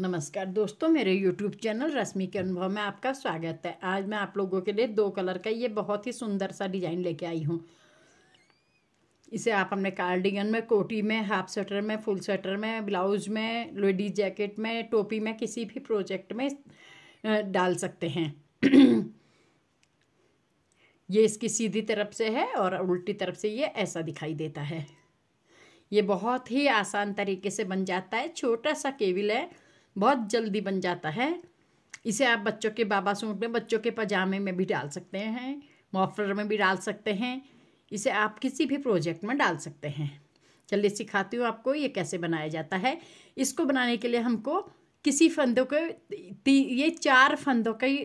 नमस्कार दोस्तों मेरे YouTube चैनल रश्मि के अनुभव में आपका स्वागत है आज मैं आप लोगों के लिए दो कलर का ये बहुत ही सुंदर सा डिज़ाइन लेके आई हूँ इसे आप अपने कार्डिगन में कोटी में हाफ स्वेटर में फुल स्वेटर में ब्लाउज में लेडीज जैकेट में टोपी में किसी भी प्रोजेक्ट में डाल सकते हैं ये इसकी सीधी तरफ से है और उल्टी तरफ से ये ऐसा दिखाई देता है ये बहुत ही आसान तरीके से बन जाता है छोटा सा केविल है बहुत जल्दी बन जाता है इसे आप बच्चों के बाबा सूट में बच्चों के पजामे में भी डाल सकते हैं मॉफर में भी डाल सकते हैं इसे आप किसी भी प्रोजेक्ट में डाल सकते हैं चलिए सिखाती हूँ आपको ये कैसे बनाया जाता है इसको बनाने के लिए हमको किसी फंदों के ये चार फंदों की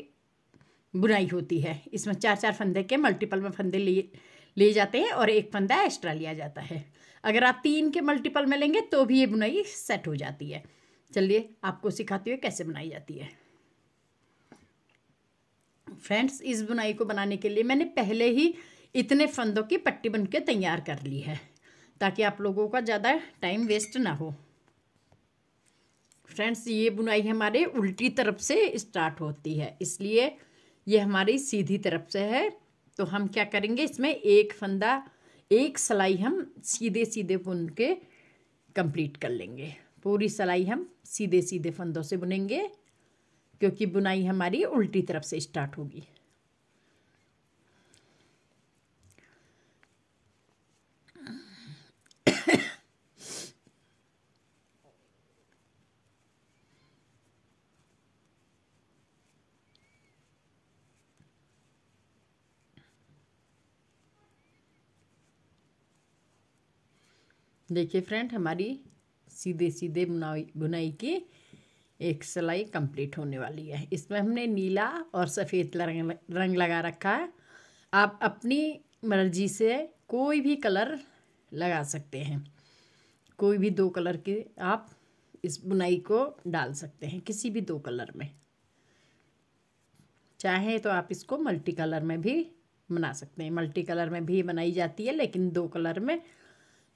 बुनाई होती है इसमें चार चार फंदे के मल्टीपल में फंदे लिए लिए जाते हैं और एक फंदा एक्स्ट्रा लिया जाता है अगर आप तीन के मल्टीपल में लेंगे तो भी ये बुनाई सेट हो जाती है चलिए आपको सिखाती हुई कैसे बनाई जाती है फ्रेंड्स इस बुनाई को बनाने के लिए मैंने पहले ही इतने फंदों की पट्टी बन के तैयार कर ली है ताकि आप लोगों का ज़्यादा टाइम वेस्ट ना हो फ्रेंड्स ये बुनाई हमारे उल्टी तरफ से स्टार्ट होती है इसलिए ये हमारी सीधी तरफ से है तो हम क्या करेंगे इसमें एक फंदा एक सिलाई हम सीधे सीधे बुन के कंप्लीट कर लेंगे पूरी सलाई हम सीधे सीधे फंदों से बुनेंगे क्योंकि बुनाई हमारी उल्टी तरफ से स्टार्ट होगी देखिए फ्रेंड हमारी सीधे सीधे बुनाई बुनाई की एक सिलाई कंप्लीट होने वाली है इसमें हमने नीला और सफ़ेद रंग रंग लगा रखा है आप अपनी मर्जी से कोई भी कलर लगा सकते हैं कोई भी दो कलर के आप इस बुनाई को डाल सकते हैं किसी भी दो कलर में चाहे तो आप इसको मल्टी कलर में भी बना सकते हैं मल्टी कलर में भी बनाई जाती है लेकिन दो कलर में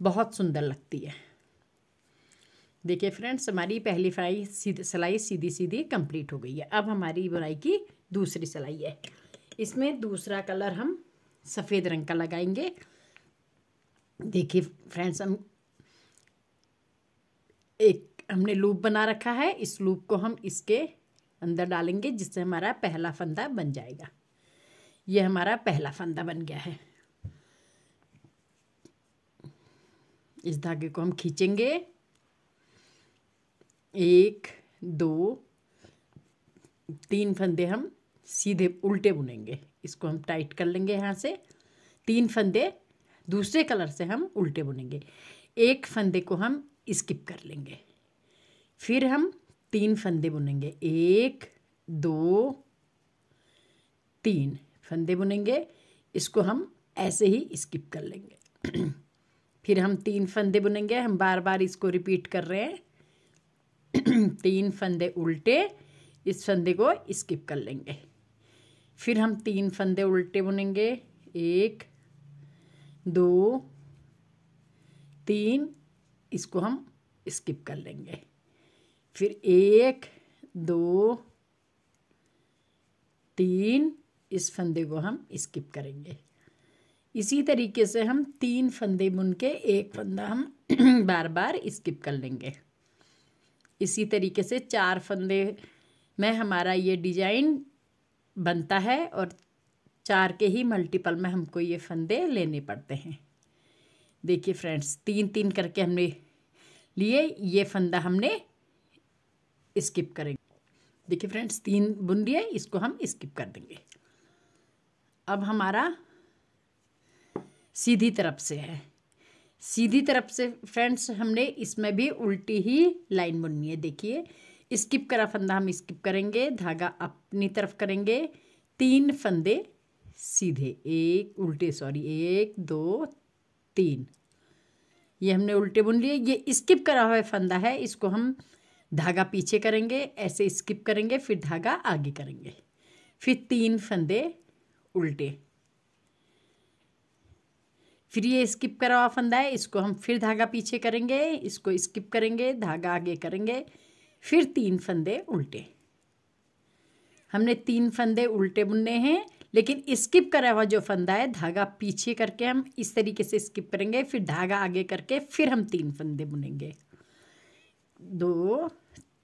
बहुत सुंदर लगती है देखिए फ्रेंड्स हमारी पहली फ्राई सीधी सिलाई सीधी सीधी कंप्लीट हो गई है अब हमारी बुनाई की दूसरी सिलाई है इसमें दूसरा कलर हम सफ़ेद रंग का लगाएंगे देखिए फ्रेंड्स हम एक हमने लूप बना रखा है इस लूप को हम इसके अंदर डालेंगे जिससे हमारा पहला फंदा बन जाएगा ये हमारा पहला फंदा बन गया है इस धागे को हम खींचेंगे एक दो तीन फंदे हम सीधे उल्टे बुनेंगे इसको हम टाइट कर लेंगे यहाँ से तीन फंदे दूसरे कलर से हम उल्टे बुनेंगे एक फंदे को हम स्किप कर लेंगे फिर हम तीन फंदे बुनेंगे एक दो तीन फंदे बुनेंगे इसको हम ऐसे ही स्किप कर लेंगे फिर हम तीन फंदे बुनेंगे हम बार बार इसको रिपीट कर रहे हैं तीन फंदे उल्टे इस फंदे को स्किप कर लेंगे फिर हम तीन फंदे उल्टे बुनेंगे एक दो तीन इसको हम स्किप कर लेंगे फिर एक दो तीन इस फंदे को हम स्किप करेंगे इसी तरीके से हम तीन फंदे बुन के एक फंदा हम बार बार स्किप कर लेंगे इसी तरीके से चार फंदे में हमारा ये डिजाइन बनता है और चार के ही मल्टीपल में हमको ये फंदे लेने पड़ते हैं देखिए फ्रेंड्स तीन तीन करके हमने लिए ये फंदा हमने स्किप करेंगे देखिए फ्रेंड्स तीन बुन लिए इसको हम स्किप कर देंगे अब हमारा सीधी तरफ से है सीधी तरफ से फ्रेंड्स हमने इसमें भी उल्टी ही लाइन बुननी है देखिए स्किप करा फंदा हम स्किप करेंगे धागा अपनी तरफ करेंगे तीन फंदे सीधे एक उल्टे सॉरी एक दो तीन ये हमने उल्टे बुन लिए ये स्किप करा हुआ फंदा है इसको हम धागा पीछे करेंगे ऐसे स्किप करेंगे फिर धागा आगे करेंगे फिर तीन फंदे उल्टे फिर ये स्किप करा हुआ फंदा है इसको हम फिर धागा पीछे करेंगे इसको स्किप करेंगे धागा आगे करेंगे फिर तीन फंदे उल्टे हमने तीन फंदे उल्टे बुनने हैं लेकिन स्किप करा हुआ जो फंदा है धागा पीछे करके हम इस तरीके से स्किप करेंगे फिर धागा आगे करके फिर हम तीन फंदे बुनेंगे दो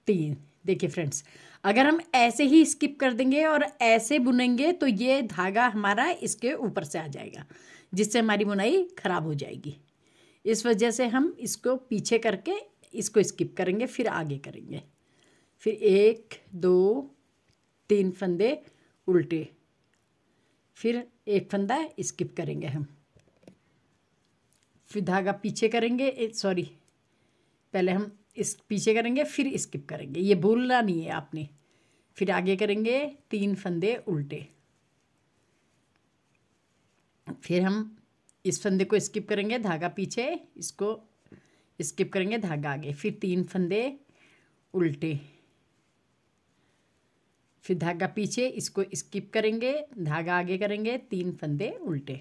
तीन देखिए फ्रेंड्स अगर हम ऐसे ही स्किप कर देंगे और ऐसे बुनेंगे तो ये धागा हमारा इसके ऊपर से आ जाएगा जिससे हमारी बुनाई ख़राब हो जाएगी इस वजह से हम इसको पीछे करके इसको स्किप करेंगे फिर आगे करेंगे फिर एक दो तीन फंदे उल्टे फिर एक फंदा स्किप करेंगे हम फिर धागा पीछे करेंगे सॉरी पहले हम इस पीछे करेंगे फिर स्किप करेंगे ये भूलना नहीं है आपने फिर आगे करेंगे तीन फंदे उल्टे फिर हम इस फंदे को स्किप करेंगे धागा पीछे इसको स्किप करेंगे धागा आगे फिर तीन फंदे उल्टे फिर धागा पीछे इसको स्किप करेंगे धागा आगे करेंगे तीन फंदे उल्टे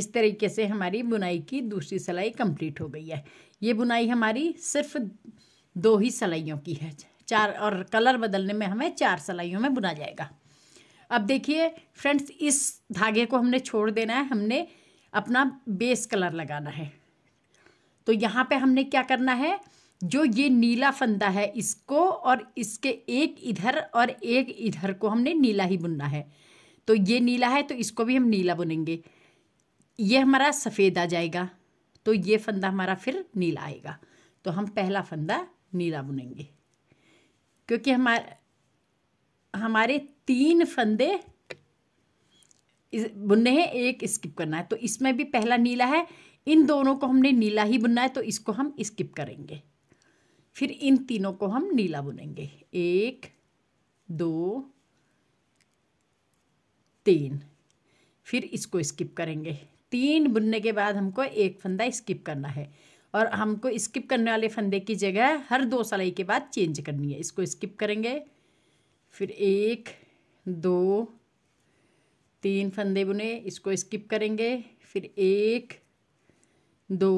इस तरीके से हमारी बुनाई की दूसरी सिलाई कंप्लीट हो गई है ये बुनाई हमारी सिर्फ दो ही सिलाइयों की है चार और कलर बदलने में हमें चार सिलाइयों में बुना जाएगा अब देखिए फ्रेंड्स इस धागे को हमने छोड़ देना है हमने अपना बेस कलर लगाना है तो यहाँ पे हमने क्या करना है जो ये नीला फंदा है इसको और इसके एक इधर और एक इधर को हमने नीला ही बुनना है तो ये नीला है तो इसको भी हम नीला बुनेंगे ये हमारा सफ़ेद आ जाएगा तो ये फंदा हमारा फिर नीला आएगा तो हम पहला फंदा नीला बुनेंगे क्योंकि हमारे हमारे तीन फंदे बुनने हैं एक स्किप करना है तो इसमें भी पहला नीला है इन दोनों को हमने नीला ही बुनना है तो इसको हम स्किप करेंगे फिर इन तीनों को हम नीला बुनेंगे एक दो तीन फिर इसको स्किप करेंगे तीन बुनने के बाद हमको एक फंदा स्किप करना है और हमको स्किप करने वाले फंदे की जगह हर दो सलाई के बाद चेंज करनी है इसको स्किप करेंगे फिर एक दो तीन फंदे बुने इसको स्किप करेंगे फिर एक दो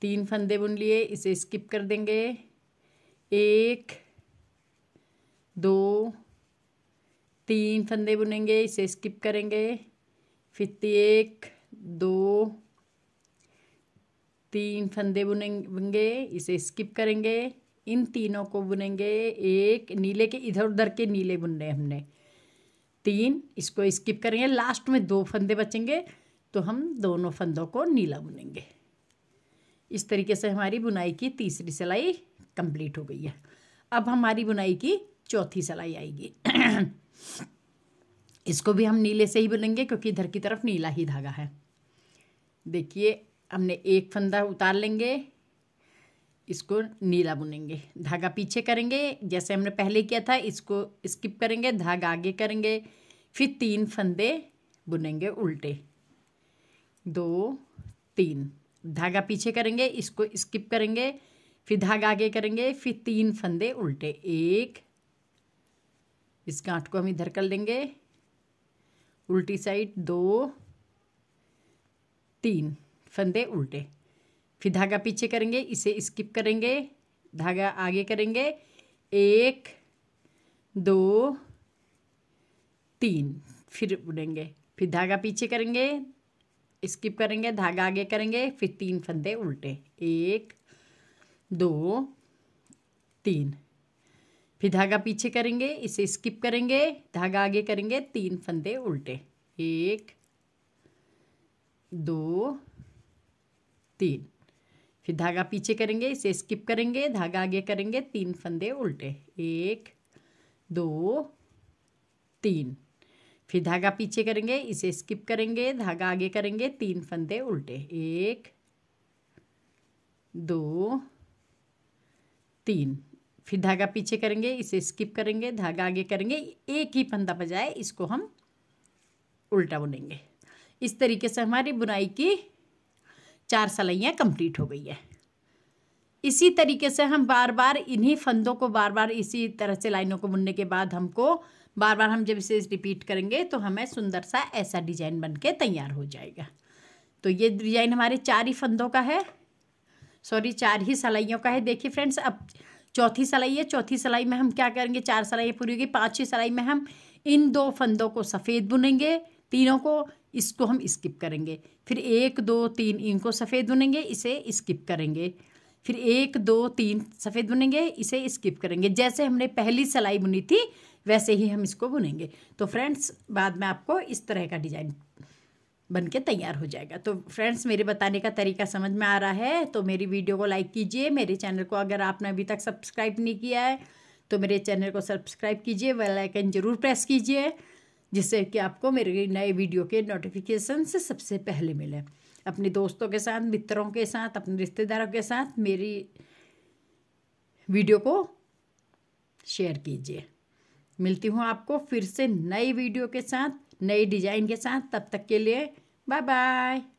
तीन फंदे बुन लिए इसे स्किप कर देंगे एक दो तीन फंदे बुनेंगे इसे स्किप करेंगे फिर एक दो तीन फंदे बुनेंगे इसे स्किप करेंगे इन तीनों को बुनेंगे एक नीले के इधर उधर के नीले बुनने हमने तीन इसको स्किप करेंगे लास्ट में दो फंदे बचेंगे तो हम दोनों फंदों को नीला बुनेंगे इस तरीके से हमारी बुनाई की तीसरी सिलाई कंप्लीट हो गई है अब हमारी बुनाई की चौथी सिलाई आएगी इसको भी हम नीले से ही बुनेंगे क्योंकि इधर की तरफ नीला ही धागा है देखिए हमने एक फंदा उतार लेंगे इसको नीला बुनेंगे धागा पीछे करेंगे जैसे हमने पहले किया था इसको स्किप करेंगे धागा आगे करेंगे फिर तीन फंदे बुनेंगे उल्टे दो तीन धागा पीछे करेंगे इसको स्किप करेंगे फिर धागा आगे करेंगे फिर तीन फंदे उल्टे एक इस गांठ को हम इधर कर लेंगे उल्टी साइड दो तीन फंदे उल्टे फिर धागा पीछे करेंगे इसे स्किप करेंगे धागा आगे करेंगे एक दो तीन फिर उड़ेंगे फिर धागा पीछे करेंगे स्किप करेंगे धागा आगे करेंगे फिर तीन फंदे उल्टे एक दो तीन फिर धागा पीछे करेंगे इसे स्किप करेंगे धागा आगे करेंगे तीन फंदे उल्टे एक दो तीन फिर धागा पीछे करेंगे इसे स्किप करेंगे धागा आगे करेंगे तीन फंदे उल्टे एक दो तीन फिर धागा पीछे करेंगे इसे स्किप करेंगे धागा आगे करेंगे तीन फंदे उल्टे एक दो तीन फिर धागा पीछे करेंगे इसे स्किप करेंगे धागा आगे करेंगे एक ही फंदा बजाए इसको हम उल्टा बुनेंगे इस तरीके से हमारी बुनाई की चार सलाइयाँ कंप्लीट हो गई है इसी तरीके से हम बार बार इन्हीं फंदों को बार बार इसी तरह से लाइनों को बुनने के बाद हमको बार बार हम जब इसे रिपीट करेंगे तो हमें सुंदर सा ऐसा डिजाइन बन के तैयार हो जाएगा तो ये डिजाइन हमारे चार ही फंदों का है सॉरी चार ही सलाइयों का है देखिए फ्रेंड्स अब चौथी सलाई है चौथी सलाई में हम क्या करेंगे चार सलाई पूरी होगी पाँचवीं सलाई में हम इन दो फंदों को सफ़ेद बुनेंगे तीनों को इसको हम स्किप करेंगे फिर एक दो तीन इनको सफ़ेद बुनेंगे इसे स्किप करेंगे फिर एक दो तीन सफ़ेद बुनेंगे इसे स्किप करेंगे जैसे हमने पहली सिलाई बुनी थी वैसे ही हम इसको बुनेंगे तो फ्रेंड्स बाद में आपको इस तरह का डिज़ाइन बन के तैयार हो जाएगा तो फ्रेंड्स मेरे बताने का तरीका समझ में आ रहा है तो मेरी वीडियो को लाइक कीजिए मेरे चैनल को अगर आपने अभी तक सब्सक्राइब नहीं किया है तो मेरे चैनल को सब्सक्राइब कीजिए बेल आइकन ज़रूर प्रेस कीजिए जिससे कि आपको मेरे नए वीडियो के नोटिफिकेशन से सबसे पहले मिले अपने दोस्तों के साथ मित्रों के साथ अपने रिश्तेदारों के साथ मेरी वीडियो को शेयर कीजिए मिलती हूँ आपको फिर से नई वीडियो के साथ नई डिज़ाइन के साथ तब तक के लिए बाय बाय